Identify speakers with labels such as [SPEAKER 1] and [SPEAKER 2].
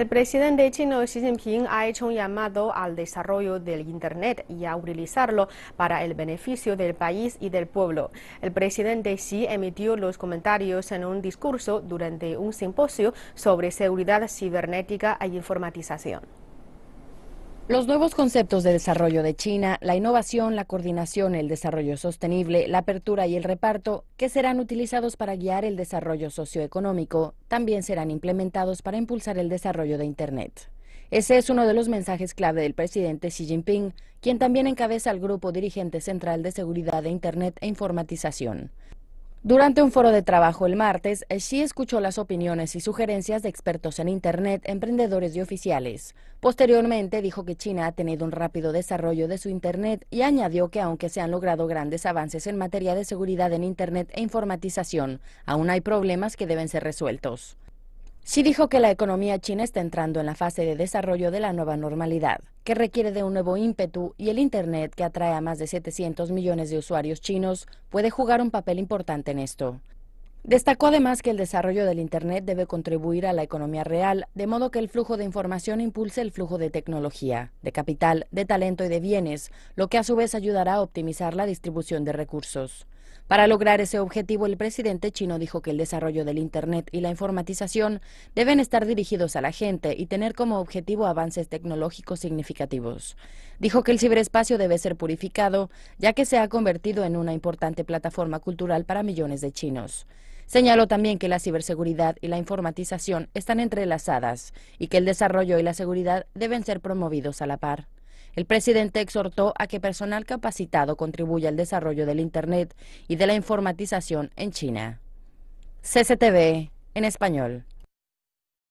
[SPEAKER 1] El presidente chino Xi Jinping ha hecho un llamado al desarrollo del Internet y a utilizarlo para el beneficio del país y del pueblo. El presidente Xi emitió los comentarios en un discurso durante un simposio sobre seguridad cibernética e informatización.
[SPEAKER 2] Los nuevos conceptos de desarrollo de China, la innovación, la coordinación, el desarrollo sostenible, la apertura y el reparto, que serán utilizados para guiar el desarrollo socioeconómico, también serán implementados para impulsar el desarrollo de Internet. Ese es uno de los mensajes clave del presidente Xi Jinping, quien también encabeza el grupo dirigente central de seguridad de Internet e informatización. Durante un foro de trabajo el martes, Xi escuchó las opiniones y sugerencias de expertos en Internet, emprendedores y oficiales. Posteriormente dijo que China ha tenido un rápido desarrollo de su Internet y añadió que aunque se han logrado grandes avances en materia de seguridad en Internet e informatización, aún hay problemas que deben ser resueltos. Sí dijo que la economía china está entrando en la fase de desarrollo de la nueva normalidad, que requiere de un nuevo ímpetu y el Internet, que atrae a más de 700 millones de usuarios chinos, puede jugar un papel importante en esto. Destacó además que el desarrollo del Internet debe contribuir a la economía real, de modo que el flujo de información impulse el flujo de tecnología, de capital, de talento y de bienes, lo que a su vez ayudará a optimizar la distribución de recursos. Para lograr ese objetivo, el presidente chino dijo que el desarrollo del Internet y la informatización deben estar dirigidos a la gente y tener como objetivo avances tecnológicos significativos. Dijo que el ciberespacio debe ser purificado, ya que se ha convertido en una importante plataforma cultural para millones de chinos. Señaló también que la ciberseguridad y la informatización están entrelazadas y que el desarrollo y la seguridad deben ser promovidos a la par. El presidente exhortó a que personal capacitado contribuya al desarrollo del Internet y de la informatización en China. CCTV en español.